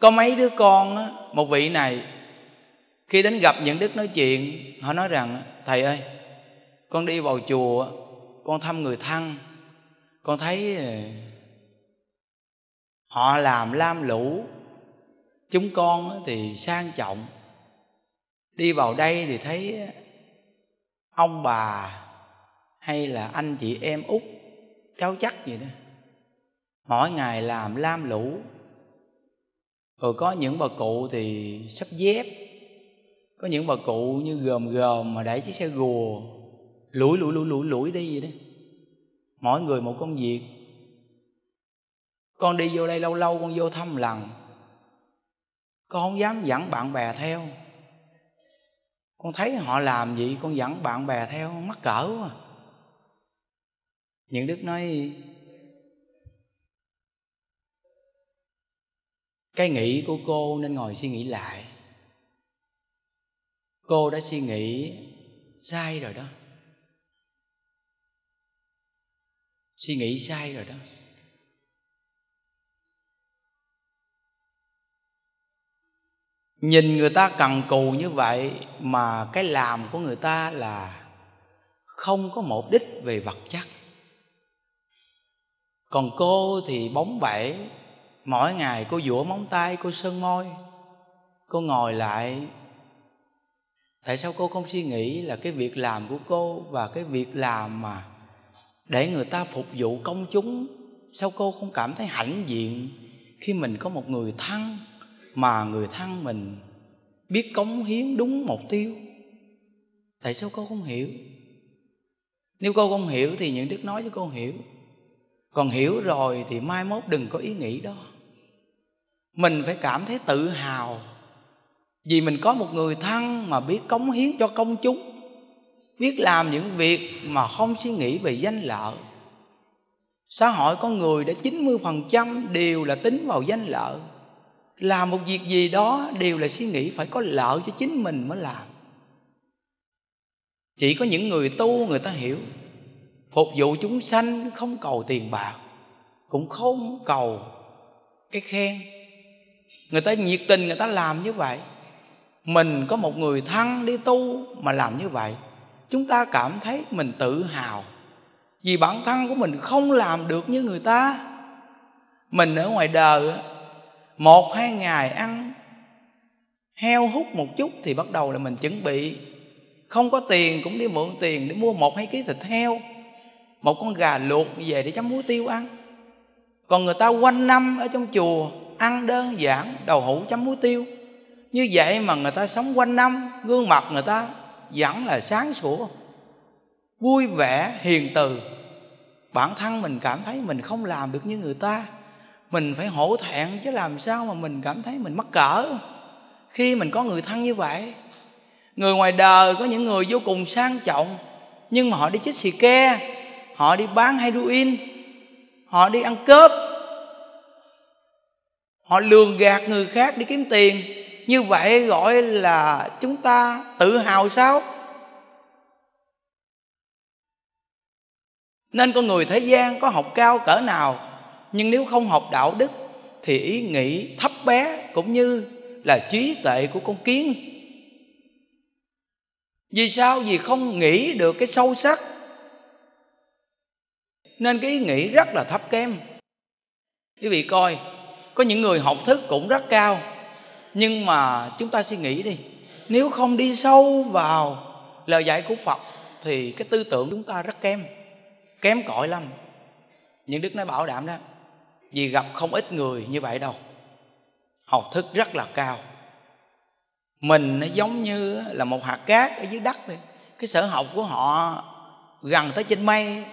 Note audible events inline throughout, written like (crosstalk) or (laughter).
có mấy đứa con một vị này khi đến gặp những đức nói chuyện họ nói rằng thầy ơi con đi vào chùa con thăm người thân con thấy ờ, họ làm lam lũ chúng con thì sang trọng đi vào đây thì thấy ờ, ông bà hay là anh chị em út cháu chắc gì đó mỗi ngày làm lam lũ rồi có những bà cụ thì sắp dép có những bà cụ như gồm gồm mà đẩy chiếc xe gùa lủi lủi lủi lủi lủi đi vậy đó mỗi người một công việc con đi vô đây lâu lâu con vô thăm lần con không dám dẫn bạn bè theo con thấy họ làm gì con dẫn bạn bè theo mắc cỡ quá những đức nói cái nghĩ của cô nên ngồi suy nghĩ lại cô đã suy nghĩ sai rồi đó suy nghĩ sai rồi đó nhìn người ta cần cù như vậy mà cái làm của người ta là không có mục đích về vật chất còn cô thì bóng bẩy mỗi ngày cô dũa móng tay cô sơn môi cô ngồi lại tại sao cô không suy nghĩ là cái việc làm của cô và cái việc làm mà để người ta phục vụ công chúng sao cô không cảm thấy hãnh diện khi mình có một người thân mà người thân mình biết cống hiến đúng mục tiêu tại sao cô không hiểu nếu cô không hiểu thì những đức nói cho cô hiểu còn hiểu rồi thì mai mốt đừng có ý nghĩ đó mình phải cảm thấy tự hào vì mình có một người thân mà biết cống hiến cho công chúng biết làm những việc mà không suy nghĩ về danh lợi xã hội con người đã 90% đều là tính vào danh lợi làm một việc gì đó đều là suy nghĩ phải có lợi cho chính mình mới làm chỉ có những người tu người ta hiểu phục vụ chúng sanh không cầu tiền bạc cũng không cầu cái khen người ta nhiệt tình người ta làm như vậy mình có một người thân đi tu mà làm như vậy chúng ta cảm thấy mình tự hào vì bản thân của mình không làm được như người ta mình ở ngoài đời một hai ngày ăn heo hút một chút thì bắt đầu là mình chuẩn bị không có tiền cũng đi mượn tiền để mua một hai ký thịt heo một con gà luộc về để chấm muối tiêu ăn còn người ta quanh năm ở trong chùa ăn đơn giản đầu hũ chấm muối tiêu như vậy mà người ta sống quanh năm gương mặt người ta vẫn là sáng sủa vui vẻ hiền từ bản thân mình cảm thấy mình không làm được như người ta mình phải hổ thẹn chứ làm sao mà mình cảm thấy mình mắc cỡ khi mình có người thân như vậy người ngoài đời có những người vô cùng sang trọng nhưng mà họ đi chích xì ke họ đi bán heroin họ đi ăn cướp họ lường gạt người khác đi kiếm tiền như vậy gọi là chúng ta tự hào sao nên con người thế gian có học cao cỡ nào nhưng nếu không học đạo đức thì ý nghĩ thấp bé cũng như là trí tuệ của con kiến vì sao vì không nghĩ được cái sâu sắc nên cái ý nghĩ rất là thấp kém quý vị coi có những người học thức cũng rất cao nhưng mà chúng ta suy nghĩ đi nếu không đi sâu vào lời dạy của phật thì cái tư tưởng chúng ta rất kém kém cỏi lắm những đức nói bảo đảm đó vì gặp không ít người như vậy đâu học thức rất là cao mình nó giống như là một hạt cát ở dưới đất này cái sở học của họ gần tới trên mây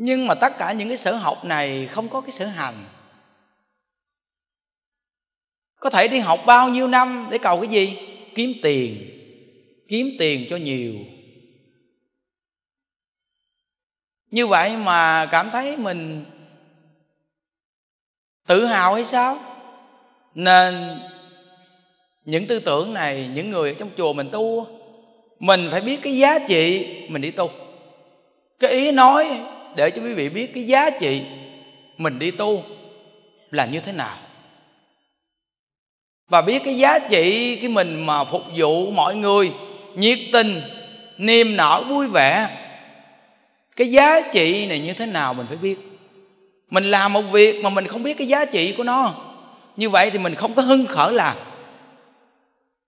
nhưng mà tất cả những cái sở học này không có cái sở hành có thể đi học bao nhiêu năm để cầu cái gì kiếm tiền kiếm tiền cho nhiều như vậy mà cảm thấy mình tự hào hay sao nên những tư tưởng này những người ở trong chùa mình tu mình phải biết cái giá trị mình đi tu cái ý nói để cho quý vị biết cái giá trị mình đi tu là như thế nào và biết cái giá trị cái mình mà phục vụ mọi người nhiệt tình niềm nở vui vẻ cái giá trị này như thế nào mình phải biết mình làm một việc mà mình không biết cái giá trị của nó như vậy thì mình không có hưng khởi làm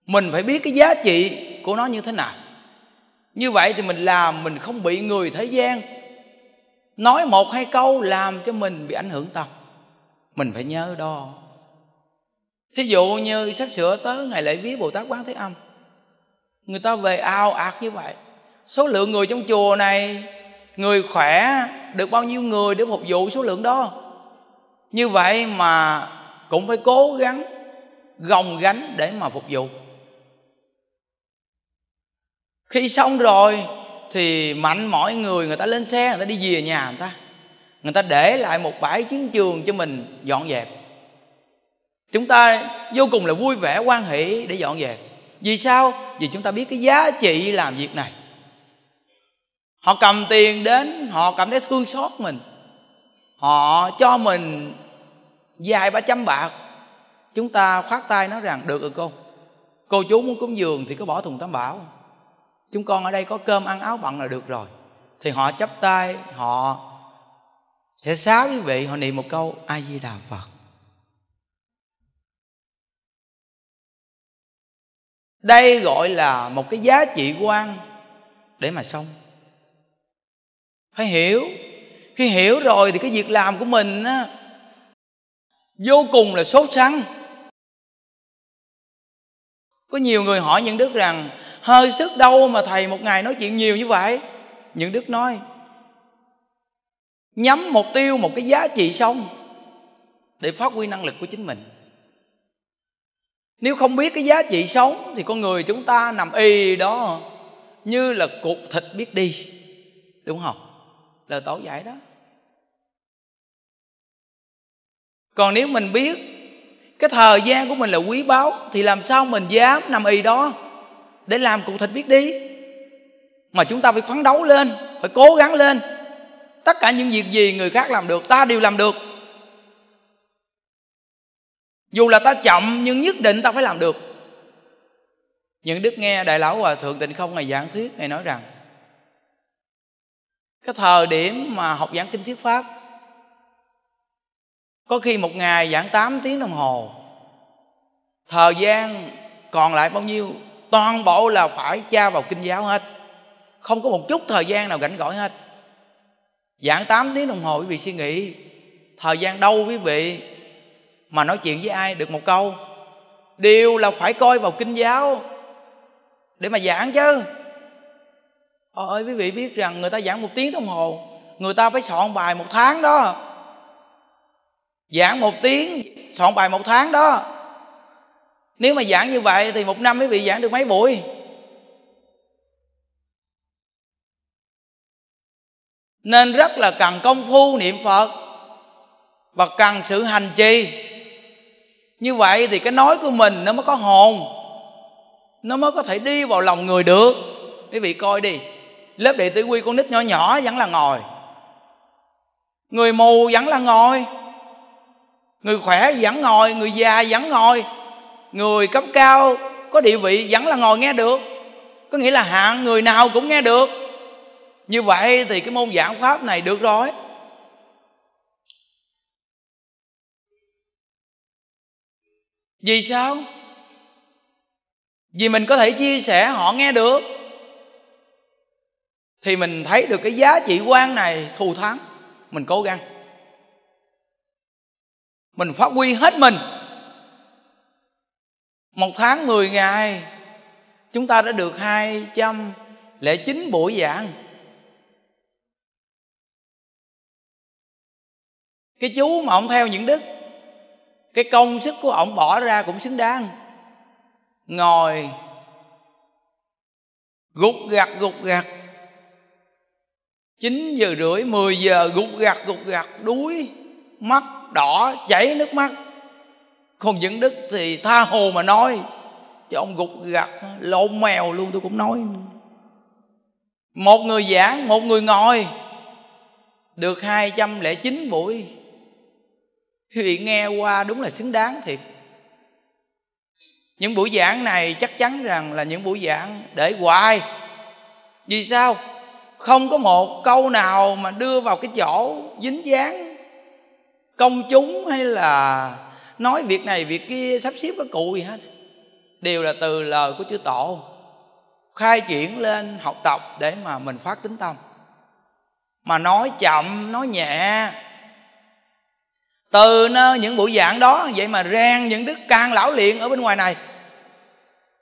mình phải biết cái giá trị của nó như thế nào như vậy thì mình làm mình không bị người thế gian nói một hai câu làm cho mình bị ảnh hưởng tâm mình phải nhớ đo thí dụ như sắp sửa tới ngày lễ viết bồ tát quán thế âm người ta về ao ạt như vậy số lượng người trong chùa này người khỏe được bao nhiêu người để phục vụ số lượng đó như vậy mà cũng phải cố gắng gồng gánh để mà phục vụ khi xong rồi thì mạnh mọi người người ta lên xe người ta đi về nhà người ta người ta để lại một bãi chiến trường cho mình dọn dẹp chúng ta vô cùng là vui vẻ quan hỷ để dọn dẹp vì sao vì chúng ta biết cái giá trị làm việc này họ cầm tiền đến họ cảm thấy thương xót mình họ cho mình vài ba trăm bạc chúng ta khoát tay nói rằng được rồi cô cô chú muốn cúng giường thì cứ bỏ thùng tam bảo chúng con ở đây có cơm ăn áo bận là được rồi thì họ chắp tay họ sẽ xá quý vị họ niệm một câu a di đà phật đây gọi là một cái giá trị quan để mà xong phải hiểu khi hiểu rồi thì cái việc làm của mình á vô cùng là sốt sắng có nhiều người hỏi những đức rằng hơi sức đâu mà thầy một ngày nói chuyện nhiều như vậy những đức nói nhắm mục tiêu một cái giá trị xong để phát huy năng lực của chính mình nếu không biết cái giá trị sống thì con người chúng ta nằm y đó như là cục thịt biết đi đúng không là tổ dạy đó còn nếu mình biết cái thời gian của mình là quý báu thì làm sao mình dám nằm y đó để làm cụ thịt biết đi mà chúng ta phải phấn đấu lên phải cố gắng lên tất cả những việc gì người khác làm được ta đều làm được dù là ta chậm nhưng nhất định ta phải làm được những đức nghe đại lão hòa thượng tịnh không ngày giảng thuyết ngày nói rằng cái thời điểm mà học giảng kinh thuyết pháp có khi một ngày giảng 8 tiếng đồng hồ thời gian còn lại bao nhiêu toàn bộ là phải cha vào kinh giáo hết không có một chút thời gian nào rảnh rỗi hết dạng 8 tiếng đồng hồ quý vị suy nghĩ thời gian đâu quý vị mà nói chuyện với ai được một câu đều là phải coi vào kinh giáo để mà giảng chứ ôi quý vị biết rằng người ta giảng một tiếng đồng hồ người ta phải soạn bài một tháng đó giảng một tiếng soạn bài một tháng đó nếu mà giảng như vậy thì một năm quý vị giảng được mấy buổi nên rất là cần công phu niệm phật và cần sự hành trì như vậy thì cái nói của mình nó mới có hồn nó mới có thể đi vào lòng người được quý vị coi đi lớp đệ tử quy con nít nhỏ nhỏ vẫn là ngồi người mù vẫn là ngồi người khỏe vẫn ngồi người già vẫn ngồi người cấp cao có địa vị vẫn là ngồi nghe được có nghĩa là hạng người nào cũng nghe được như vậy thì cái môn giảng pháp này được rồi vì sao vì mình có thể chia sẻ họ nghe được thì mình thấy được cái giá trị quan này thù thắng mình cố gắng mình phát huy hết mình một tháng 10 ngày chúng ta đã được 209 buổi giảng cái chú mà ông theo những đức cái công sức của ông bỏ ra cũng xứng đáng ngồi gục gặt gục gặt 9 giờ rưỡi 10 giờ gục gặt gục gặt đuối mắt đỏ chảy nước mắt còn những đức thì tha hồ mà nói chứ ông gục gặt lộn mèo luôn tôi cũng nói một người giảng một người ngồi được 209 buổi quý nghe qua đúng là xứng đáng thiệt những buổi giảng này chắc chắn rằng là những buổi giảng để hoài vì sao không có một câu nào mà đưa vào cái chỗ dính dáng công chúng hay là nói việc này việc kia sắp xếp có cụ gì hết đều là từ lời của chư tổ khai triển lên học tập để mà mình phát tính tâm mà nói chậm nói nhẹ từ những buổi giảng đó vậy mà rèn những đức can lão luyện ở bên ngoài này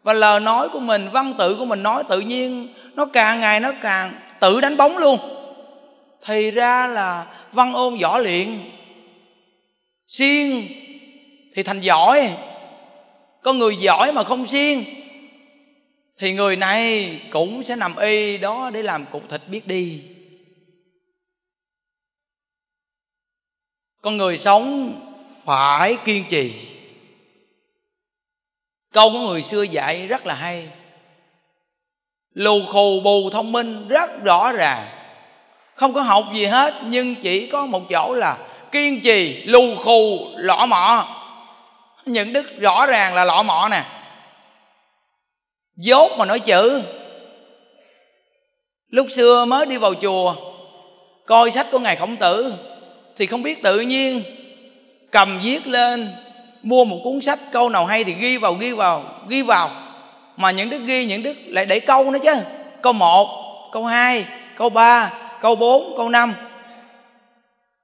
và lời nói của mình văn tự của mình nói tự nhiên nó càng ngày nó càng tự đánh bóng luôn thì ra là văn ôn võ luyện xuyên thì thành giỏi có người giỏi mà không siêng thì người này cũng sẽ nằm y đó để làm cục thịt biết đi con người sống phải kiên trì câu của người xưa dạy rất là hay lù khù bù thông minh rất rõ ràng không có học gì hết nhưng chỉ có một chỗ là kiên trì lù khù lọ mọ những đức rõ ràng là lọ mọ nè dốt mà nói chữ lúc xưa mới đi vào chùa coi sách của ngài khổng tử thì không biết tự nhiên cầm viết lên mua một cuốn sách câu nào hay thì ghi vào ghi vào ghi vào mà những đức ghi những đức lại để câu nữa chứ câu một câu hai câu ba câu bốn câu năm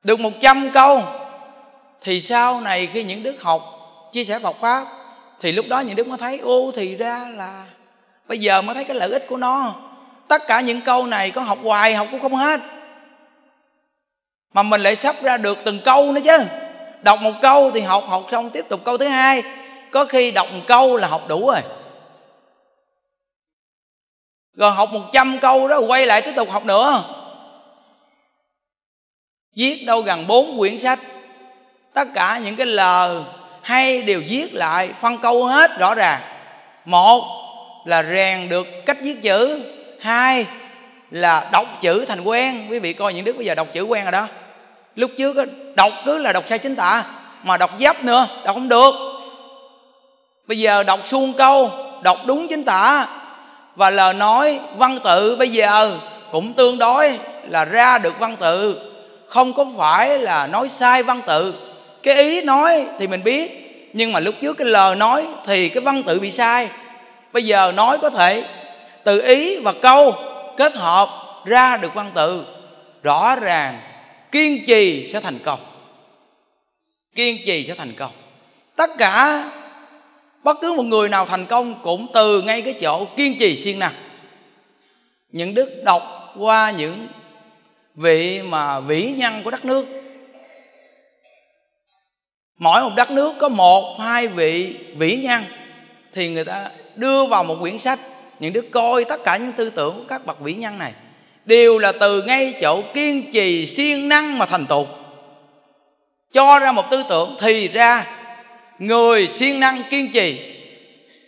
được một trăm câu thì sau này khi những đức học chia sẻ Phật pháp thì lúc đó những đức mới thấy ô thì ra là bây giờ mới thấy cái lợi ích của nó tất cả những câu này con học hoài học cũng không hết mà mình lại sắp ra được từng câu nữa chứ đọc một câu thì học học xong tiếp tục câu thứ hai có khi đọc một câu là học đủ rồi rồi học một trăm câu đó quay lại tiếp tục học nữa viết đâu gần bốn quyển sách tất cả những cái lời hay đều viết lại phân câu hết rõ ràng một là rèn được cách viết chữ hai là đọc chữ thành quen quý vị coi những đức bây giờ đọc chữ quen rồi đó lúc trước đọc cứ là đọc sai chính tả mà đọc dấp nữa đọc không được bây giờ đọc suông câu đọc đúng chính tả và lời nói văn tự bây giờ cũng tương đối là ra được văn tự không có phải là nói sai văn tự cái ý nói thì mình biết nhưng mà lúc trước cái lời nói thì cái văn tự bị sai bây giờ nói có thể từ ý và câu kết hợp ra được văn tự rõ ràng kiên trì sẽ thành công kiên trì sẽ thành công tất cả bất cứ một người nào thành công cũng từ ngay cái chỗ kiên trì siêng năng những đức đọc qua những vị mà vĩ nhân của đất nước mỗi một đất nước có một hai vị vĩ nhân thì người ta đưa vào một quyển sách những đứa coi tất cả những tư tưởng của các bậc vĩ nhân này đều là từ ngay chỗ kiên trì siêng năng mà thành tựu cho ra một tư tưởng thì ra người siêng năng kiên trì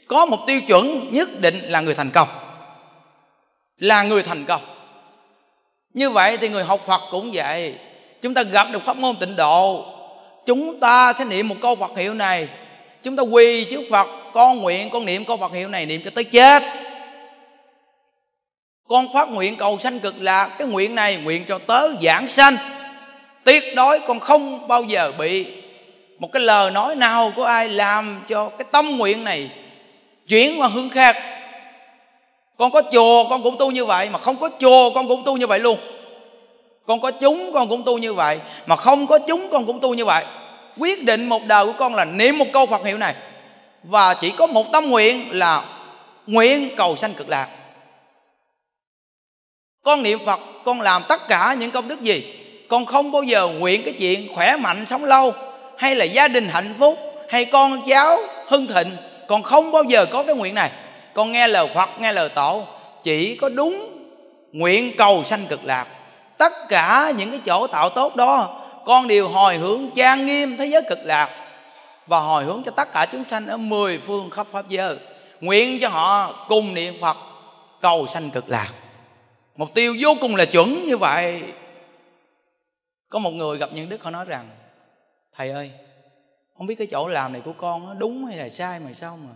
có một tiêu chuẩn nhất định là người thành công là người thành công như vậy thì người học phật cũng vậy chúng ta gặp được pháp môn tịnh độ chúng ta sẽ niệm một câu Phật hiệu này chúng ta quỳ trước Phật con nguyện con niệm câu Phật hiệu này niệm cho tới chết con phát nguyện cầu sanh cực lạc cái nguyện này nguyện cho tớ giảng sanh tuyệt đối con không bao giờ bị một cái lời nói nào của ai làm cho cái tâm nguyện này chuyển qua hướng khác con có chùa con cũng tu như vậy mà không có chùa con cũng tu như vậy luôn con có chúng con cũng tu như vậy mà không có chúng con cũng tu như vậy quyết định một đời của con là niệm một câu phật hiệu này và chỉ có một tâm nguyện là nguyện cầu sanh cực lạc con niệm phật con làm tất cả những công đức gì con không bao giờ nguyện cái chuyện khỏe mạnh sống lâu hay là gia đình hạnh phúc hay con cháu hưng thịnh con không bao giờ có cái nguyện này con nghe lời phật nghe lời tổ chỉ có đúng nguyện cầu sanh cực lạc tất cả những cái chỗ tạo tốt đó con đều hồi hướng trang nghiêm thế giới cực lạc và hồi hướng cho tất cả chúng sanh ở mười phương khắp pháp giới nguyện cho họ cùng niệm phật cầu sanh cực lạc mục tiêu vô cùng là chuẩn như vậy có một người gặp những đức họ nói rằng thầy ơi không biết cái chỗ làm này của con nó đúng hay là sai mà sao mà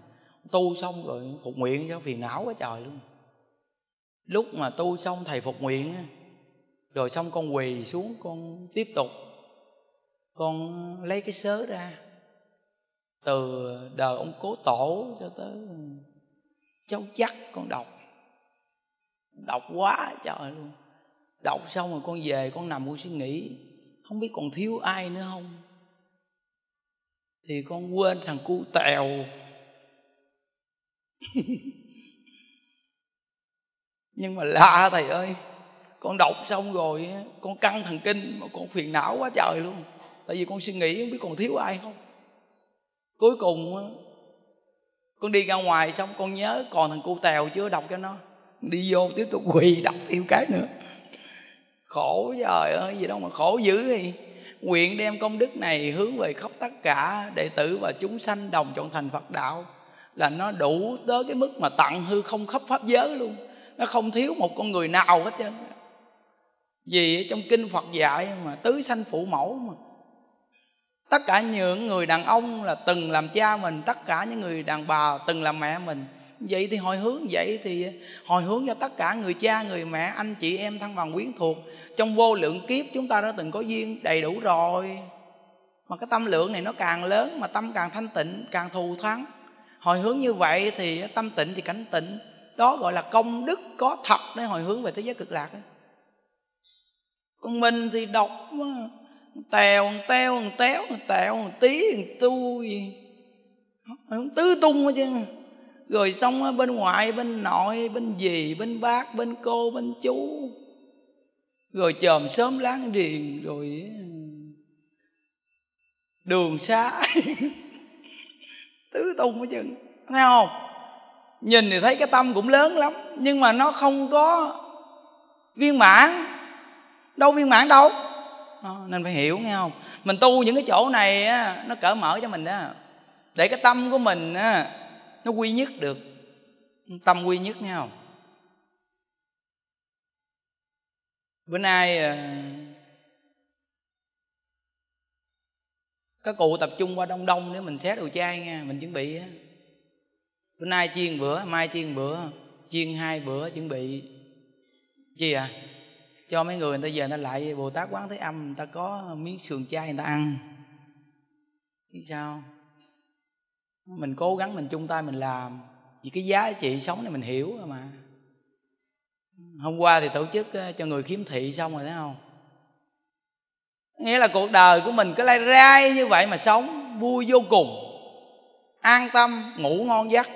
tu xong rồi phục nguyện cho phiền não quá trời luôn lúc mà tu xong thầy phục nguyện rồi xong con quỳ xuống con tiếp tục con lấy cái sớ ra từ đời ông cố tổ cho tới cháu chắc con đọc đọc quá trời luôn đọc xong rồi con về con nằm con suy nghĩ không biết còn thiếu ai nữa không thì con quên thằng cu tèo (laughs) nhưng mà lạ thầy ơi con đọc xong rồi con căng thần kinh mà con phiền não quá trời luôn tại vì con suy nghĩ không biết còn thiếu ai không cuối cùng con đi ra ngoài xong con nhớ còn thằng cu tèo chưa đọc cho nó đi vô tiếp tục quỳ đọc thêm cái nữa khổ trời ơi gì đâu mà khổ dữ gì. nguyện đem công đức này hướng về khắp tất cả đệ tử và chúng sanh đồng chọn thành phật đạo là nó đủ tới cái mức mà tặng hư không khắp pháp giới luôn nó không thiếu một con người nào hết trơn vì trong kinh phật dạy mà tứ sanh phụ mẫu mà tất cả những người đàn ông là từng làm cha mình tất cả những người đàn bà từng làm mẹ mình vậy thì hồi hướng vậy thì hồi hướng cho tất cả người cha người mẹ anh chị em thân bằng quyến thuộc trong vô lượng kiếp chúng ta đã từng có duyên đầy đủ rồi mà cái tâm lượng này nó càng lớn mà tâm càng thanh tịnh càng thù thắng hồi hướng như vậy thì tâm tịnh thì cảnh tịnh đó gọi là công đức có thật để hồi hướng về thế giới cực lạc ấy còn mình thì đọc mà tèo teo téo tèo tí tu gì không tứ tung hết chứ rồi xong bên ngoại bên nội bên dì bên bác bên cô bên chú rồi chòm sớm láng điền rồi đường xá (laughs) tứ tung hết chứ thấy không nhìn thì thấy cái tâm cũng lớn lắm nhưng mà nó không có viên mãn đâu viên mãn đâu đó, nên phải hiểu nghe không mình tu những cái chỗ này á, nó cởi mở cho mình đó để cái tâm của mình á, nó quy nhất được tâm quy nhất nghe không bữa nay à, các cụ tập trung qua đông đông để mình xé đồ chai nha mình chuẩn bị á bữa nay chiên bữa mai chiên bữa chiên hai bữa chuẩn bị gì à cho mấy người người ta về nó lại bồ tát quán thế âm người ta có miếng sườn chay người ta ăn chứ sao mình cố gắng mình chung tay mình làm vì cái giá trị sống này mình hiểu rồi mà hôm qua thì tổ chức ờ, cho người khiếm thị xong rồi thấy không nghĩa là cuộc đời của mình cứ lai rai như vậy mà sống vui vô cùng an tâm ngủ ngon giấc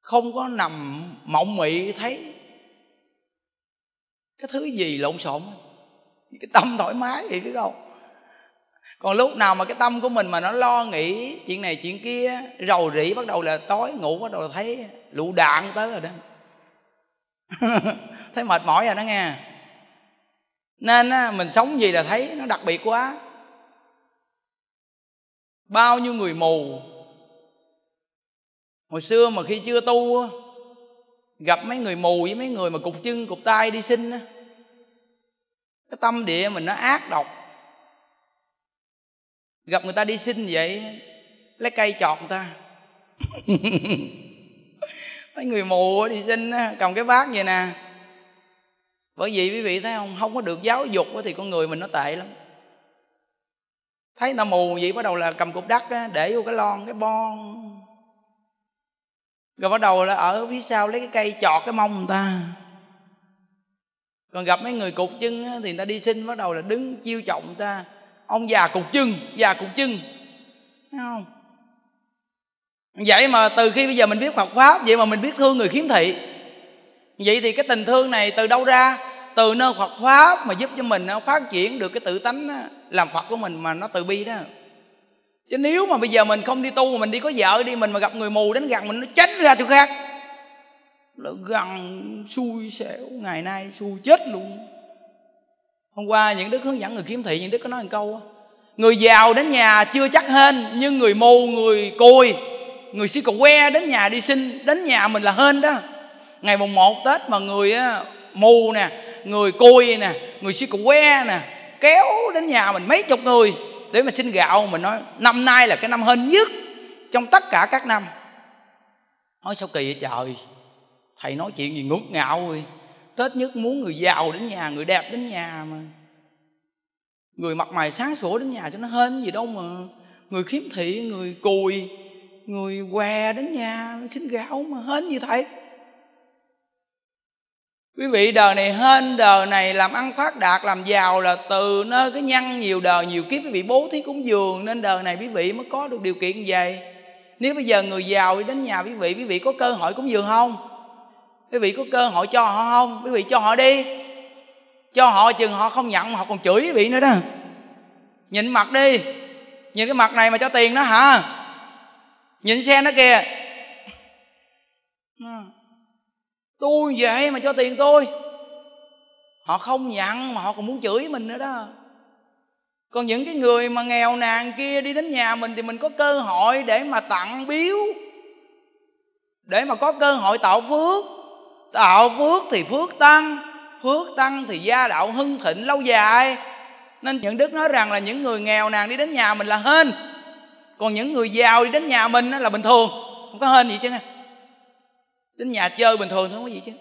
không có nằm mộng mị thấy cái thứ gì lộn xộn cái tâm thoải mái vậy biết không còn lúc nào mà cái tâm của mình mà nó lo nghĩ chuyện này chuyện kia rầu rĩ bắt đầu là tối ngủ bắt đầu là thấy lụ đạn tới rồi đó (laughs) thấy mệt mỏi rồi đó nghe nên á, mình sống gì là thấy nó đặc biệt quá bao nhiêu người mù hồi xưa mà khi chưa tu gặp mấy người mù với mấy người mà cục chân cục tay đi xin á cái tâm địa mình nó ác độc gặp người ta đi xin vậy lấy cây chọt người ta (laughs) mấy người mù đi xin cầm cái vác vậy nè bởi vì quý vị thấy không không có được giáo dục thì con người mình nó tệ lắm thấy người ta mù vậy bắt đầu là cầm cục đất để vô cái lon cái bon rồi bắt đầu là ở phía sau lấy cái cây chọt cái mông người ta còn gặp mấy người cục chân thì người ta đi xin bắt đầu là đứng chiêu trọng người ta ông già cục chân già cục chân thấy không vậy mà từ khi bây giờ mình biết Phật pháp vậy mà mình biết thương người khiếm thị vậy thì cái tình thương này từ đâu ra từ nơi Phật pháp mà giúp cho mình phát triển được cái tự tánh làm Phật của mình mà nó từ bi đó chứ nếu mà bây giờ mình không đi tu mà mình đi có vợ đi mình mà gặp người mù đến gần mình nó tránh ra chỗ khác nó gần xui xẻo ngày nay xui chết luôn hôm qua những đức hướng dẫn người kiếm thị những đức có nói một câu người giàu đến nhà chưa chắc hên nhưng người mù người cùi người sĩ cầu que đến nhà đi xin đến nhà mình là hên đó ngày mùng một tết mà người mù nè người cùi nè người sĩ cầu que nè kéo đến nhà mình mấy chục người để mà xin gạo mình nói năm nay là cái năm hên nhất trong tất cả các năm nói sao kỳ vậy trời thầy nói chuyện gì ngút ngạo rồi tết nhất muốn người giàu đến nhà người đẹp đến nhà mà người mặt mày sáng sủa đến nhà cho nó hên gì đâu mà người khiếm thị người cùi người què đến nhà xin gạo mà hên như thầy quý vị đời này hên đời này làm ăn phát đạt làm giàu là từ nơi cái nhân nhiều đời nhiều kiếp quý vị bố thí cúng dường nên đời này quý vị mới có được điều kiện về nếu bây giờ người giàu đi đến nhà quý vị quý vị có cơ hội cúng dường không quý vị có cơ hội cho họ không quý vị cho họ đi cho họ chừng họ không nhận họ còn chửi quý vị nữa đó nhìn mặt đi nhìn cái mặt này mà cho tiền nó hả nhìn xe nó kìa (laughs) ừ tôi về mà cho tiền tôi họ không nhận mà họ còn muốn chửi mình nữa đó còn những cái người mà nghèo nàn kia đi đến nhà mình thì mình có cơ hội để mà tặng biếu để mà có cơ hội tạo phước tạo phước thì phước tăng phước tăng thì gia đạo hưng thịnh lâu dài nên những đức nói rằng là những người nghèo nàn đi đến nhà mình là hên còn những người giàu đi đến nhà mình là bình thường không có hên gì chứ nghe đến nhà chơi bình thường thôi không có gì chứ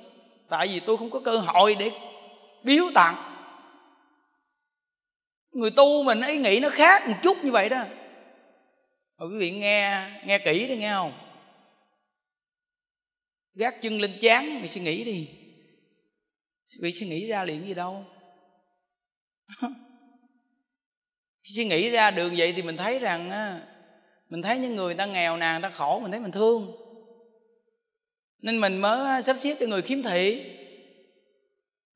tại vì tôi không có cơ hội để biếu tặng người tu mình ấy nghĩ nó khác một chút như vậy đó rồi quý vị nghe nghe kỹ đi nghe không gác chân lên chán mình suy nghĩ đi quý vị suy nghĩ ra liền gì đâu (laughs) suy nghĩ ra đường vậy thì mình thấy rằng mình thấy những người ta nghèo nàn ta khổ mình thấy mình thương nên mình mới sắp xếp cho người khiếm thị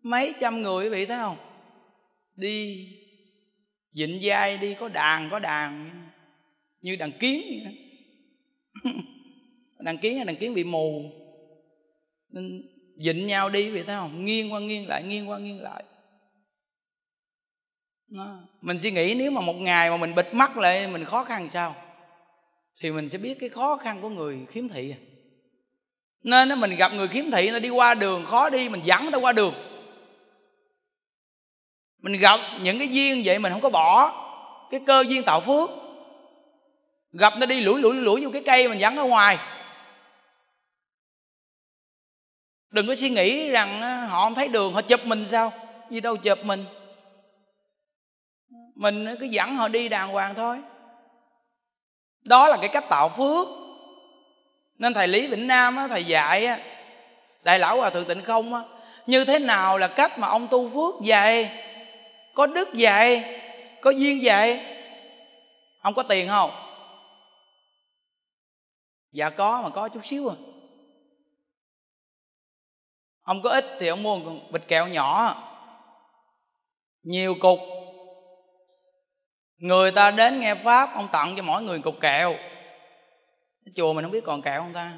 mấy trăm người quý vị thấy không đi dịnh dai đi có đàn có đàn như đàn kiến (laughs) đàn kiến hay đàn kiến bị mù nên dịnh nhau đi vậy thấy không nghiêng qua nghiêng lại nghiêng qua nghiêng lại đó. mình suy nghĩ nếu mà một ngày mà mình bịt mắt lại mình khó khăn sao thì mình sẽ biết cái khó khăn của người khiếm thị à nên mình gặp người khiếm thị nó đi qua đường khó đi mình dẫn người ta qua đường mình gặp những cái duyên vậy mình không có bỏ cái cơ duyên tạo phước gặp nó đi lủi lủi lủi vô cái cây mình dẫn ở ngoài đừng có suy nghĩ rằng à, họ không thấy đường họ chụp mình sao gì đâu chụp mình mình cứ dẫn họ đi đàng hoàng thôi đó là cái cách tạo phước nên thầy lý vĩnh nam á, thầy dạy á, đại lão hòa à, thượng tịnh không á, như thế nào là cách mà ông tu phước dạy có đức dạy có duyên dạy ông có tiền không dạ có mà có chút xíu à ông có ít thì ông mua một bịch kẹo nhỏ nhiều cục người ta đến nghe pháp ông tặng cho mỗi người cục kẹo cái chùa mình không biết còn cạo không ta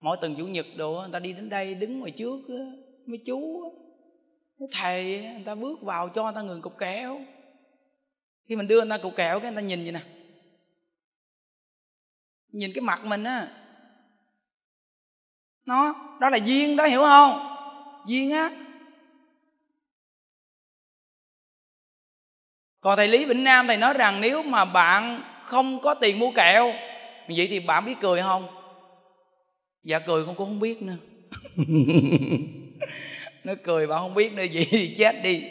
mỗi tuần chủ nhật đồ người ta đi đến đây đứng ngoài trước mấy chú mấy thầy người ta bước vào cho người ta người cục kẹo khi mình đưa người ta cục kẹo cái người ta nhìn vậy nè nhìn cái mặt mình á nó đó là duyên đó hiểu không duyên á còn thầy lý vĩnh nam thầy nói rằng nếu mà bạn không có tiền mua kẹo vậy thì bạn biết cười không dạ cười con cũng không biết nữa (laughs) nó cười bạn không biết nữa vậy thì chết đi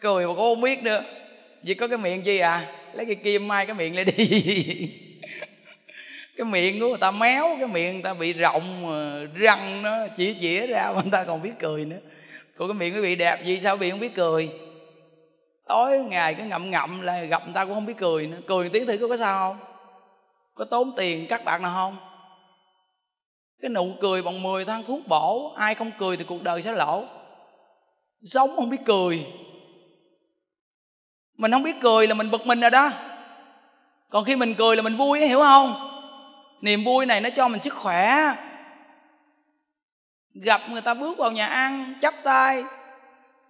cười mà cô không biết nữa vậy có cái miệng gì à lấy cái kim mai cái miệng lại đi (laughs) cái miệng của người ta méo cái miệng người ta bị rộng răng nó chỉ chỉ ra mà người ta còn biết cười nữa còn cái miệng nó bị đẹp gì sao bị không biết cười tối ngày cứ ngậm ngậm là gặp người ta cũng không biết cười nữa cười tiếng thử có sao không có tốn tiền các bạn nào không cái nụ cười bằng 10 thang thuốc bổ ai không cười thì cuộc đời sẽ lỗ sống không biết cười mình không biết cười là mình bực mình rồi đó còn khi mình cười là mình vui hiểu không niềm vui này nó cho mình sức khỏe gặp người ta bước vào nhà ăn chắp tay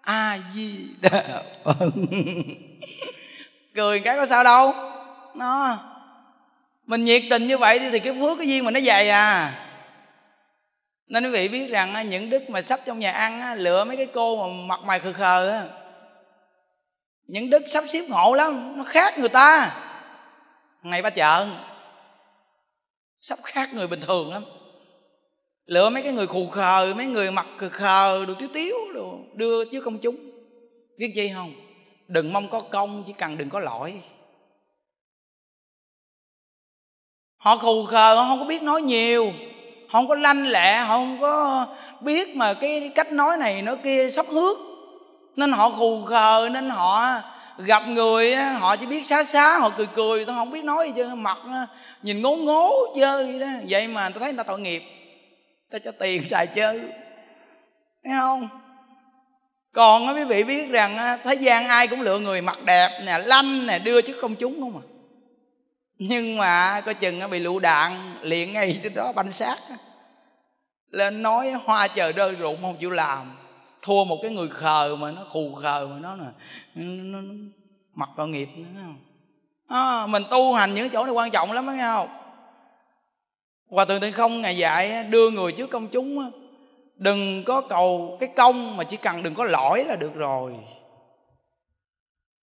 a di đà phật (laughs) cười cái có sao đâu nó mình nhiệt tình như vậy thì cái phước cái duyên mình nó dày à nên quý vị biết rằng những đức mà sắp trong nhà ăn lựa mấy cái cô mà mặt mày khờ khờ những đức sắp xếp ngộ lắm nó khác người ta ngày ba chợ sắp khác người bình thường lắm lựa mấy cái người khù khờ mấy người mặt khờ khờ đồ tiếu tiếu đồ đưa chứ công chúng biết gì không đừng mong có công chỉ cần đừng có lỗi họ khù khờ họ không có biết nói nhiều họ không có lanh lẹ họ không có biết mà cái cách nói này nó kia sắp hước nên họ khù khờ nên họ gặp người họ chỉ biết xá xá họ cười cười tôi không biết nói gì chứ mặt nhìn ngố ngố chơi đó vậy mà tôi thấy người ta tội nghiệp ta cho tiền (laughs) xài chơi thấy không còn quý vị biết rằng thế gian ai cũng lựa người mặt đẹp nè lanh nè đưa chứ không chúng không à nhưng mà có chừng nó bị lựu đạn liền ngay (laughs) trên đó banh xác lên nói hoa trời rơi rụng không chịu làm thua một cái người khờ mà nó khù khờ mà nó là nó, nó, mặc tội nghiệp nữa à, mình tu hành những chỗ này quan trọng lắm nghe không và từ từ không ngày dạy đưa người trước công chúng đừng có cầu cái công mà chỉ cần đừng có lỗi là được rồi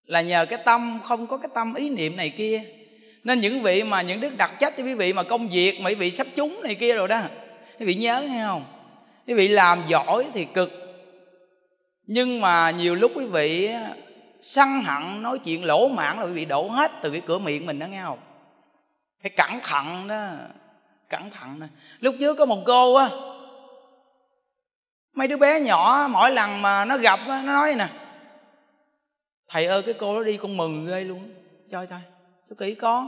là nhờ cái tâm không có cái tâm ý niệm này kia nên những vị mà những đức đặc trách cho quý vị mà công việc mà quý vị sắp chúng này kia rồi đó quý vị nhớ nghe không quý vị làm giỏi thì cực nhưng mà nhiều lúc quý vị săn hận nói chuyện lỗ mãn là quý vị đổ hết từ cái cửa miệng mình đó nghe không phải cẩn thận đó cẩn thận đó. lúc trước có một cô á mấy đứa bé nhỏ mỗi lần mà nó gặp nó nói nè thầy ơi cái cô đó đi con mừng ghê luôn trời trời sao kỹ con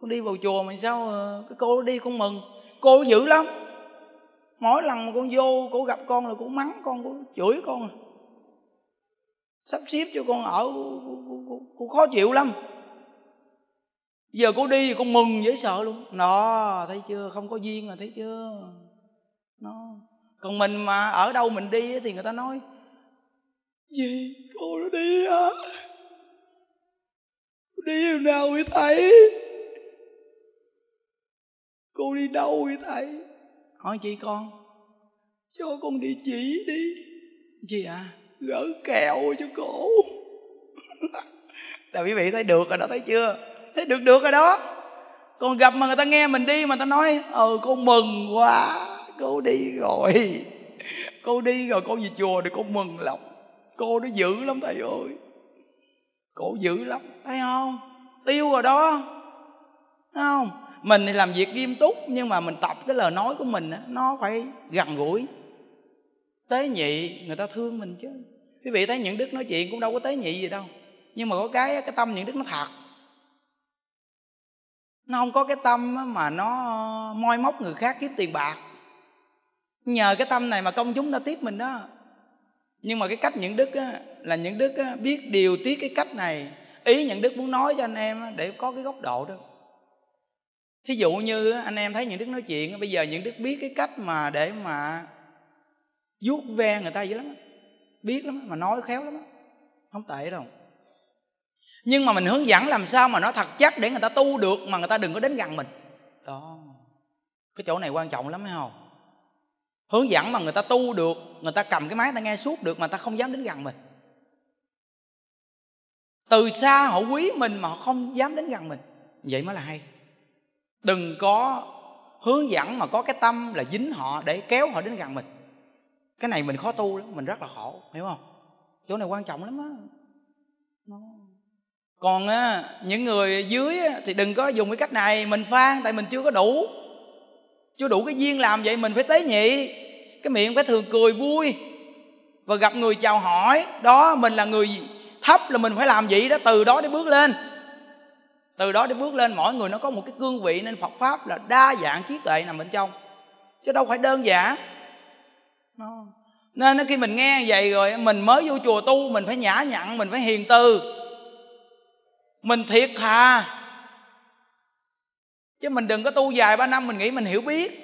con đi vào chùa mà sao ờ, cái cô đi con mừng cô dữ lắm mỗi lần mà con vô cô gặp con là cô mắng con cô chửi con à sắp xếp cho con ở cô khó chịu lắm giờ cô đi con mừng dễ sợ luôn nó thấy chưa không có duyên rồi thấy chưa nó còn mình mà ở đâu mình đi thì người ta nói gì cô nó đi á à? đi hôm nào thì thấy cô đi đâu thì thấy hỏi chị con cho con địa chỉ đi gì à gỡ kẹo cho cổ (laughs) là quý vị thấy được rồi đó thấy chưa thấy được được rồi đó còn gặp mà người ta nghe mình đi mà ta nói ờ cô mừng quá cô đi rồi (laughs) cô đi rồi cô về chùa thì cô mừng lắm cô nó dữ lắm thầy ơi cổ dữ lắm thấy không tiêu rồi đó thấy không mình thì làm việc nghiêm túc nhưng mà mình tập cái lời nói của mình nó phải gần gũi tế nhị người ta thương mình chứ quý vị thấy những đức nói chuyện cũng đâu có tế nhị gì đâu nhưng mà có cái cái tâm những đức nó thật nó không có cái tâm mà nó moi móc người khác kiếm tiền bạc nhờ cái tâm này mà công chúng ta tiếp mình đó nhưng mà cái cách những đức á là những đức biết điều tiết cái cách này ý những đức muốn nói cho anh em để có cái góc độ đó thí dụ như anh em thấy những đức nói chuyện bây giờ những đức biết cái cách mà để mà vuốt ve người ta dữ lắm biết lắm mà nói khéo lắm không tệ đâu nhưng mà mình hướng dẫn làm sao mà nó thật chắc để người ta tu được mà người ta đừng có đến gần mình đó cái chỗ này quan trọng lắm phải không hướng dẫn mà người ta tu được người ta cầm cái máy ta nghe suốt được mà ta không dám đến gần mình từ xa họ quý mình mà họ không dám đến gần mình vậy mới là hay đừng có hướng dẫn mà có cái tâm là dính họ để kéo họ đến gần mình cái này mình khó tu lắm mình rất là khổ hiểu không chỗ này quan trọng lắm á còn á, những người dưới thì đừng có dùng cái cách này mình phan tại mình chưa có đủ chưa đủ cái duyên làm vậy mình phải tế nhị cái miệng phải thường cười vui và gặp người chào hỏi đó mình là người thấp là mình phải làm gì đó từ đó để bước lên từ đó để bước lên mỗi người nó có một cái cương vị nên phật pháp là đa dạng trí tuệ nằm bên trong chứ đâu phải đơn giản nên khi mình nghe vậy rồi mình mới vô chùa tu mình phải nhã nhặn mình phải hiền từ mình thiệt thà chứ mình đừng có tu dài ba năm mình nghĩ mình hiểu biết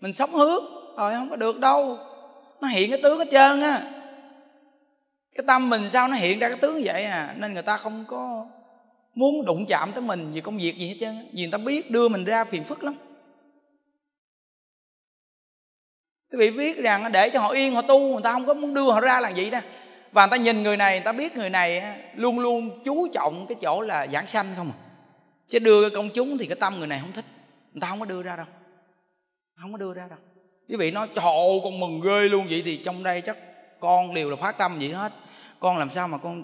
mình sống hướng rồi không có được đâu nó hiện cái tướng hết trơn á cái tâm mình sao nó hiện ra cái tướng vậy à nên người ta không có muốn đụng chạm tới mình vì công việc gì hết trơn vì người ta biết đưa mình ra phiền phức lắm quý vị biết rằng để cho họ yên họ tu người ta không có muốn đưa họ ra làm gì đó và người ta nhìn người này người ta biết người này luôn luôn chú trọng cái chỗ là giảng sanh không à chứ đưa công chúng thì cái tâm người này không thích người ta không có đưa ra đâu không có đưa ra đâu quý vị nói trời con mừng ghê luôn vậy thì trong đây chắc con đều là phát tâm vậy hết con làm sao mà con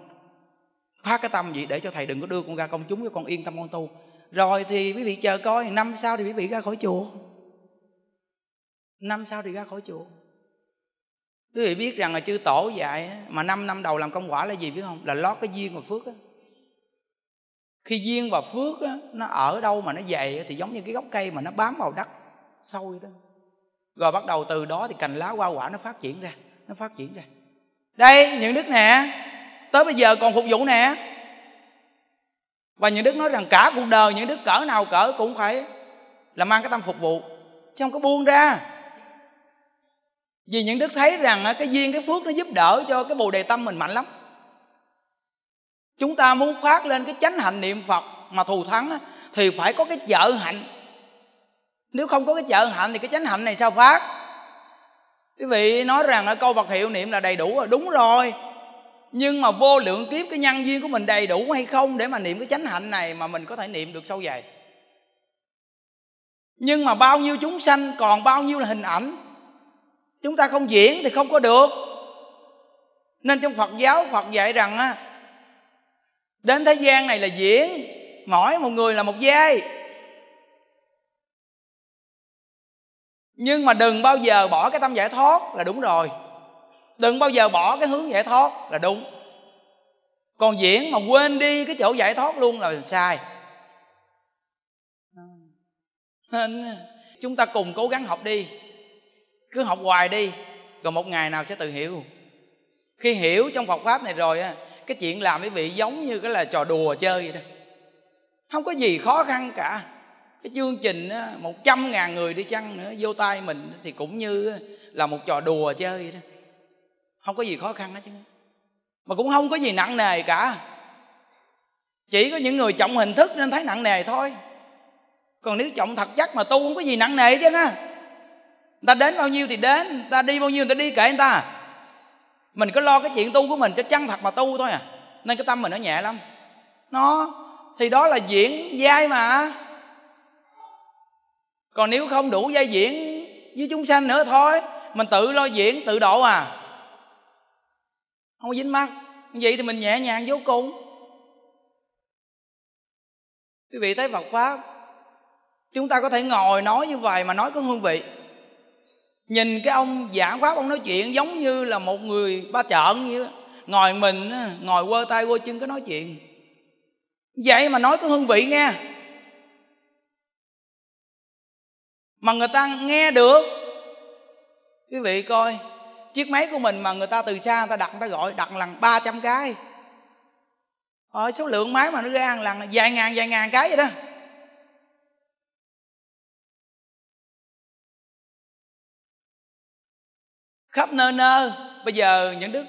phát cái tâm vậy để cho thầy đừng có đưa con ra công chúng cho con yên tâm con tu rồi thì quý vị chờ coi năm sau thì quý vị ra khỏi chùa năm sau thì ra khỏi chùa quý vị biết rằng là chư tổ dạy mà năm năm đầu làm công quả là gì biết không là lót cái duyên và phước á khi duyên và phước á, nó ở đâu mà nó dày thì giống như cái gốc cây mà nó bám vào đất sâu vậy đó rồi bắt đầu từ đó thì cành lá hoa quả nó phát triển ra nó phát triển ra đây những đức nè tới bây giờ còn phục vụ nè và những đức nói rằng cả cuộc đời những đức cỡ nào cỡ cũng phải là mang cái tâm phục vụ chứ không có buông ra vì những đức thấy rằng cái duyên cái phước nó giúp đỡ cho cái bồ đề tâm mình mạnh lắm chúng ta muốn phát lên cái chánh hạnh niệm phật mà thù thắng thì phải có cái trợ hạnh nếu không có cái trợ hạnh thì cái chánh hạnh này sao phát quý vị nói rằng ở câu vật hiệu niệm là đầy đủ rồi đúng rồi nhưng mà vô lượng kiếp cái nhân duyên của mình đầy đủ hay không để mà niệm cái chánh hạnh này mà mình có thể niệm được sâu dài nhưng mà bao nhiêu chúng sanh còn bao nhiêu là hình ảnh chúng ta không diễn thì không có được nên trong phật giáo phật dạy rằng á đến thế gian này là diễn mỗi một người là một giây nhưng mà đừng bao giờ bỏ cái tâm giải thoát là đúng rồi đừng bao giờ bỏ cái hướng giải thoát là đúng còn diễn mà quên đi cái chỗ giải thoát luôn là sai chúng ta cùng cố gắng học đi cứ học hoài đi rồi một ngày nào sẽ tự hiểu khi hiểu trong Phật pháp này rồi á cái chuyện làm với vị giống như cái là trò đùa chơi vậy đó không có gì khó khăn cả cái chương trình á một trăm ngàn người đi chăng nữa vô tay mình thì cũng như là một trò đùa chơi vậy đó không có gì khó khăn hết chứ mà cũng không có gì nặng nề cả chỉ có những người trọng hình thức nên thấy nặng nề thôi còn nếu trọng thật chắc mà tu không có gì nặng nề chứ á người ta đến bao nhiêu thì đến người ta đi bao nhiêu người ta đi kệ người ta mình cứ lo cái chuyện tu của mình cho chân thật mà tu thôi à nên cái tâm mình nó nhẹ lắm nó thì đó là diễn dai mà còn nếu không đủ giai diễn với chúng sanh nữa thôi mình tự lo diễn tự độ à không dính mắt vậy thì mình nhẹ nhàng vô cùng quý vị thấy phật pháp chúng ta có thể ngồi nói như vậy mà nói có hương vị nhìn cái ông giảng pháp ông nói chuyện giống như là một người ba trợn như ngồi mình ngồi quơ tay quơ chân cái nói chuyện vậy mà nói có hương vị nghe mà người ta nghe được quý vị coi chiếc máy của mình mà người ta từ xa người ta đặt người ta gọi đặt lần 300 cái Ờ, số lượng máy mà nó ra lần vài ngàn vài ngàn cái vậy đó khắp nơi nơi bây giờ những đức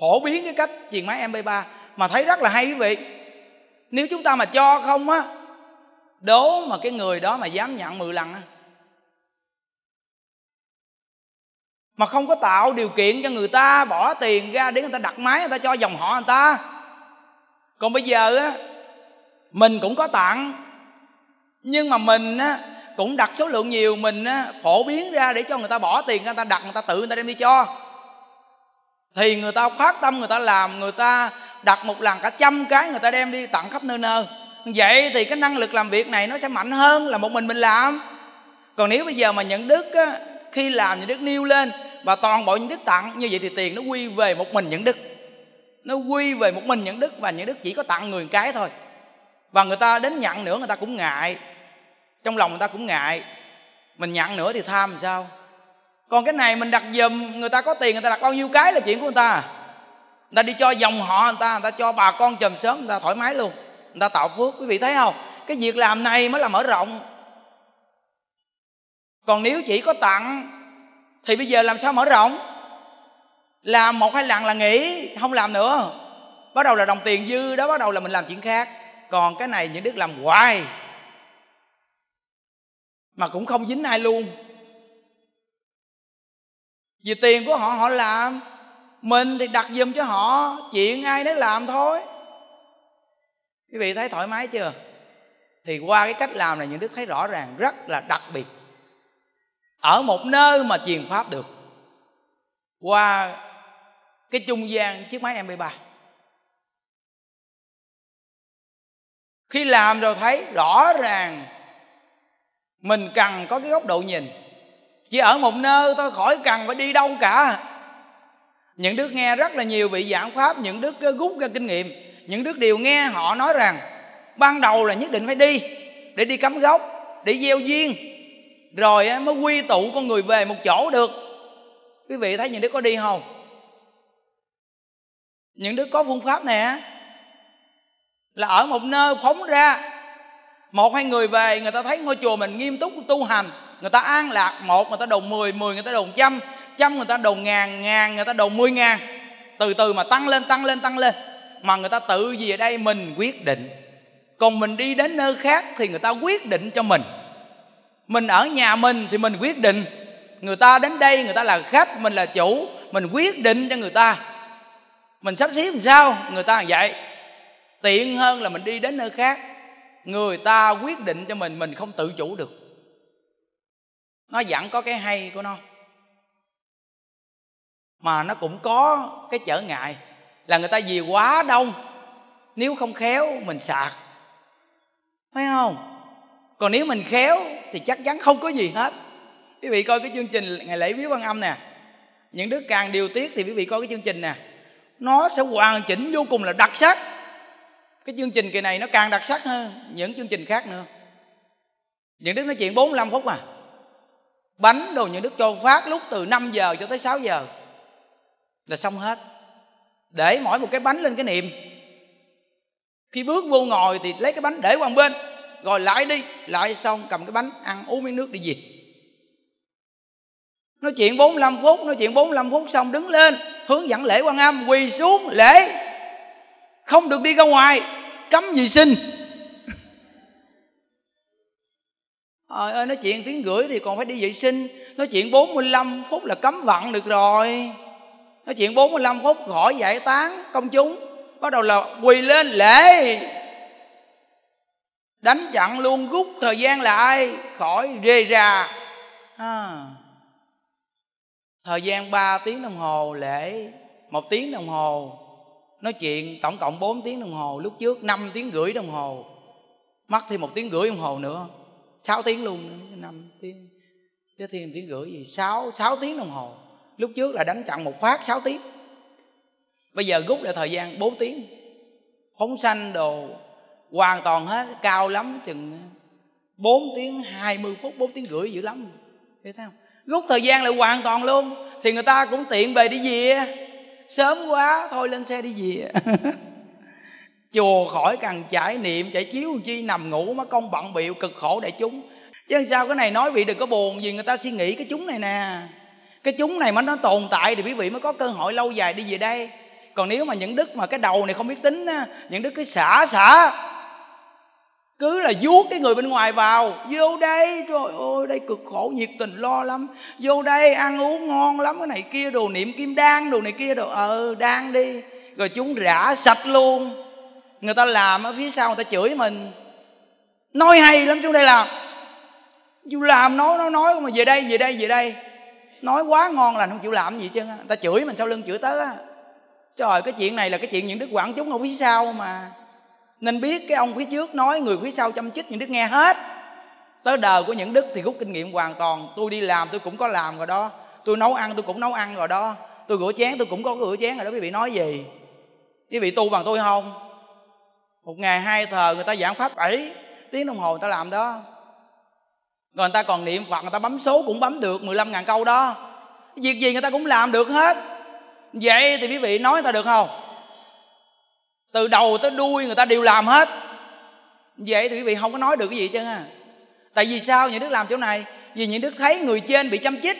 phổ biến cái cách truyền máy mp3 mà thấy rất là hay quý vị nếu chúng ta mà cho không á đố mà cái người đó mà dám nhận 10 lần mà không có tạo điều kiện cho người ta bỏ tiền ra để người ta đặt máy người ta cho dòng họ người ta còn bây giờ á mình cũng có tặng nhưng mà mình á cũng đặt số lượng nhiều mình á phổ biến ra để cho người ta bỏ tiền ra người ta đặt người ta tự người ta đem đi cho thì người ta phát tâm người ta làm người ta đặt một lần cả trăm cái người ta đem đi tặng khắp nơi nơi vậy thì cái năng lực làm việc này nó sẽ mạnh hơn là một mình mình làm còn nếu bây giờ mà nhận đức á, khi làm những đức nêu lên và toàn bộ những đức tặng như vậy thì tiền nó quy về một mình nhận đức nó quy về một mình nhận đức và nhận đức chỉ có tặng người cái thôi và người ta đến nhận nữa người ta cũng ngại trong lòng người ta cũng ngại mình nhận nữa thì tham làm sao còn cái này mình đặt dùm người ta có tiền người ta đặt bao nhiêu cái là chuyện của người ta à? người ta đi cho dòng họ người ta người ta cho bà con chồng sớm người ta thoải mái luôn người ta tạo phước quý vị thấy không cái việc làm này mới là mở rộng còn nếu chỉ có tặng thì bây giờ làm sao mở rộng làm một hai lần là nghỉ không làm nữa bắt đầu là đồng tiền dư đó bắt đầu là mình làm chuyện khác còn cái này những đức làm hoài mà cũng không dính ai luôn vì tiền của họ họ làm mình thì đặt giùm cho họ chuyện ai nấy làm thôi quý vị thấy thoải mái chưa thì qua cái cách làm này những đức thấy rõ ràng rất là đặc biệt ở một nơi mà truyền pháp được qua cái trung gian chiếc máy mp 3 khi làm rồi thấy rõ ràng mình cần có cái góc độ nhìn chỉ ở một nơi thôi khỏi cần phải đi đâu cả những đức nghe rất là nhiều vị giảng pháp những đức rút ra kinh nghiệm những đức đều nghe họ nói rằng ban đầu là nhất định phải đi để đi cắm gốc để gieo duyên rồi mới quy tụ con người về một chỗ được quý vị thấy những đức có đi không những đức có phương pháp nè là ở một nơi phóng ra một hai người về người ta thấy ngôi chùa mình nghiêm túc tu hành người ta an lạc một người ta đồn mười mười người ta đồn trăm trăm người ta đồn ngàn ngàn người ta đồn mười ngàn từ từ mà tăng lên tăng lên tăng lên mà người ta tự về đây mình quyết định còn mình đi đến nơi khác thì người ta quyết định cho mình mình ở nhà mình thì mình quyết định người ta đến đây người ta là khách mình là chủ mình quyết định cho người ta mình sắp xếp làm sao người ta làm vậy tiện hơn là mình đi đến nơi khác người ta quyết định cho mình mình không tự chủ được nó vẫn có cái hay của nó mà nó cũng có cái trở ngại là người ta vì quá đông nếu không khéo mình sạc phải không còn nếu mình khéo thì chắc chắn không có gì hết quý vị coi cái chương trình ngày lễ viếng quan âm nè những đứa càng điều tiết thì quý vị coi cái chương trình nè nó sẽ hoàn chỉnh vô cùng là đặc sắc cái chương trình kỳ này nó càng đặc sắc hơn những chương trình khác nữa những đứa nói chuyện 45 phút mà bánh đồ những đứa cho phát lúc từ 5 giờ cho tới 6 giờ là xong hết để mỗi một cái bánh lên cái niệm khi bước vô ngồi thì lấy cái bánh để qua một bên rồi lại đi lại xong cầm cái bánh ăn uống miếng nước đi về nói chuyện 45 phút nói chuyện 45 phút xong đứng lên hướng dẫn lễ quan âm quỳ xuống lễ không được đi ra ngoài cấm gì sinh (laughs) Trời ơi nói chuyện tiếng gửi thì còn phải đi vệ sinh Nói chuyện 45 phút là cấm vặn được rồi nói chuyện 45 phút khỏi giải tán công chúng bắt đầu là quỳ lên lễ đánh chặn luôn rút thời gian lại khỏi rê ra à. thời gian 3 tiếng đồng hồ lễ một tiếng đồng hồ nói chuyện tổng cộng 4 tiếng đồng hồ lúc trước 5 tiếng rưỡi đồng hồ mất thêm một tiếng rưỡi đồng hồ nữa 6 tiếng luôn nữa, 5 tiếng tiếp thêm tiếng rưỡi gì 6 6 tiếng đồng hồ lúc trước là đánh chặn một phát 6 tiếng bây giờ rút lại thời gian 4 tiếng phóng sanh đồ hoàn toàn hết cao lắm chừng 4 tiếng 20 phút 4 tiếng rưỡi dữ lắm thế không rút thời gian lại hoàn toàn luôn thì người ta cũng tiện về đi về sớm quá thôi lên xe đi về (laughs) chùa khỏi cần trải niệm trải chiếu chi nằm ngủ mà công bận bịu cực khổ đại chúng chứ sao cái này nói vị đừng có buồn gì người ta suy nghĩ cái chúng này nè cái chúng này mà nó tồn tại thì quý vị mới có cơ hội lâu dài đi về đây còn nếu mà những đức mà cái đầu này không biết tính á những đức cứ xả xả cứ là vuốt cái người bên ngoài vào vô đây trời ơi đây cực khổ nhiệt tình lo lắm vô đây ăn uống ngon lắm cái này kia đồ niệm kim đan đồ này kia đồ ờ đan đi rồi chúng rã sạch luôn người ta làm ở phía sau người ta chửi mình nói hay lắm chúng đây làm chú làm nói nói nói mà về đây về đây về đây nói quá ngon là không chịu làm gì chứ ta chửi mình sau lưng chửi tới á trời cái chuyện này là cái chuyện những đức quảng chúng ở phía sau mà nên biết cái ông phía trước nói người phía sau chăm chích những đức nghe hết tới đời của những đức thì rút kinh nghiệm hoàn toàn tôi đi làm tôi cũng có làm rồi đó tôi nấu ăn tôi cũng nấu ăn rồi đó tôi rửa chén tôi cũng có rửa chén rồi đó quý vị nói gì quý vị tu bằng tôi không một ngày hai thờ người ta giảng pháp bảy tiếng đồng hồ người ta làm đó còn người ta còn niệm Phật Người ta bấm số cũng bấm được 15.000 câu đó Việc gì người ta cũng làm được hết Vậy thì quý vị nói người ta được không Từ đầu tới đuôi người ta đều làm hết Vậy thì quý vị không có nói được cái gì chứ ha Tại vì sao những đức làm chỗ này Vì những đức thấy người trên bị chăm chích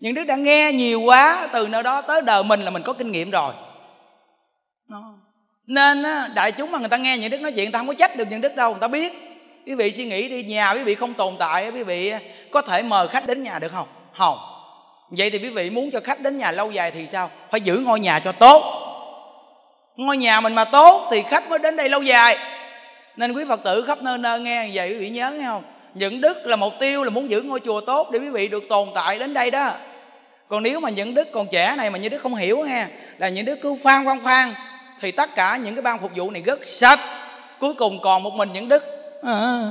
Những đức đã nghe nhiều quá Từ nơi đó tới đời mình là mình có kinh nghiệm rồi Nên đại chúng mà người ta nghe những đức nói chuyện Người ta không có trách được những đức đâu Người ta biết quý vị suy nghĩ đi nhà quý vị không tồn tại quý vị có thể mời khách đến nhà được không không vậy thì quý vị muốn cho khách đến nhà lâu dài thì sao phải giữ ngôi nhà cho tốt ngôi nhà mình mà tốt thì khách mới đến đây lâu dài nên quý phật tử khắp nơi nơi nghe vậy quý vị nhớ nghe không những đức là mục tiêu là muốn giữ ngôi chùa tốt để quý vị được tồn tại đến đây đó còn nếu mà những đức còn trẻ này mà những đức không hiểu nghe là những đức cứ phan phan phan thì tất cả những cái ban phục vụ này rất sạch cuối cùng còn một mình những đức à.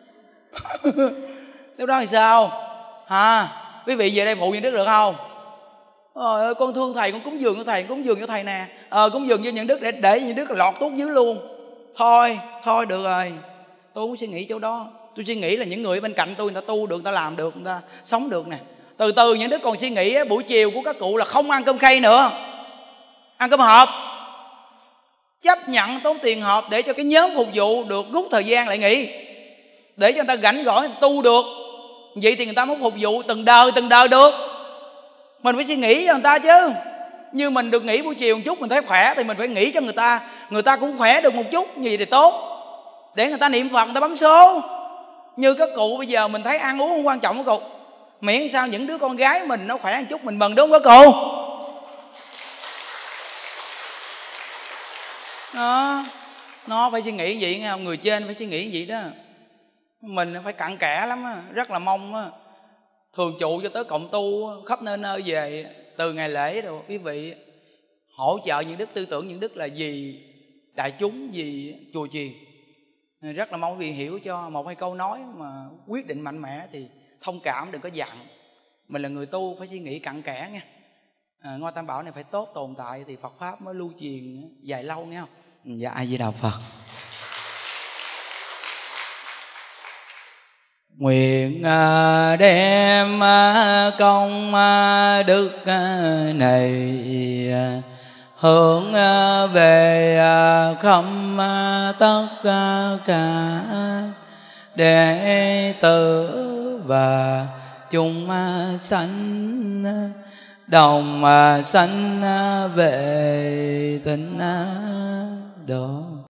(laughs) lúc đó thì sao hả quý vị về đây phụ những đức được không Trời ơi, con thương thầy, con cúng dường cho thầy, cúng dường cho thầy nè. Ờ, cúng dường cho những đức để để những đức lọt tốt dưới luôn. Thôi, thôi được rồi. Tôi không suy nghĩ chỗ đó. Tôi suy nghĩ là những người bên cạnh tôi người ta tu được, người ta làm được, người ta sống được nè. Từ từ những đức còn suy nghĩ buổi chiều của các cụ là không ăn cơm khay nữa. Ăn cơm hộp chấp nhận tốn tiền họp để cho cái nhóm phục vụ được rút thời gian lại nghỉ để cho người ta rảnh gỏi tu được vậy thì người ta muốn phục vụ từng đời từng đời được mình phải suy nghĩ cho người ta chứ như mình được nghỉ buổi chiều một chút mình thấy khỏe thì mình phải nghỉ cho người ta người ta cũng khỏe được một chút như vậy thì tốt để người ta niệm phật người ta bấm số như các cụ bây giờ mình thấy ăn uống không quan trọng các cụ miễn sao những đứa con gái mình nó khỏe một chút mình mừng đúng không các cụ nó nó phải suy nghĩ vậy nghe không người trên phải suy nghĩ vậy đó mình phải cặn kẽ lắm á rất là mong á thường trụ cho tới cộng tu khắp nơi nơi về từ ngày lễ rồi quý vị hỗ trợ những đức tư tưởng những đức là gì đại chúng gì chùa chiền rất là mong quý vị hiểu cho một hai câu nói mà quyết định mạnh mẽ thì thông cảm đừng có dặn mình là người tu phải suy nghĩ cặn kẽ nha à, ngôi tam bảo này phải tốt tồn tại thì phật pháp mới lưu truyền dài lâu nghe không dạ a di đà phật nguyện à, đem à, công à, đức này hướng về khâm tất cả đệ tử và chúng sanh đồng sanh về tịnh đó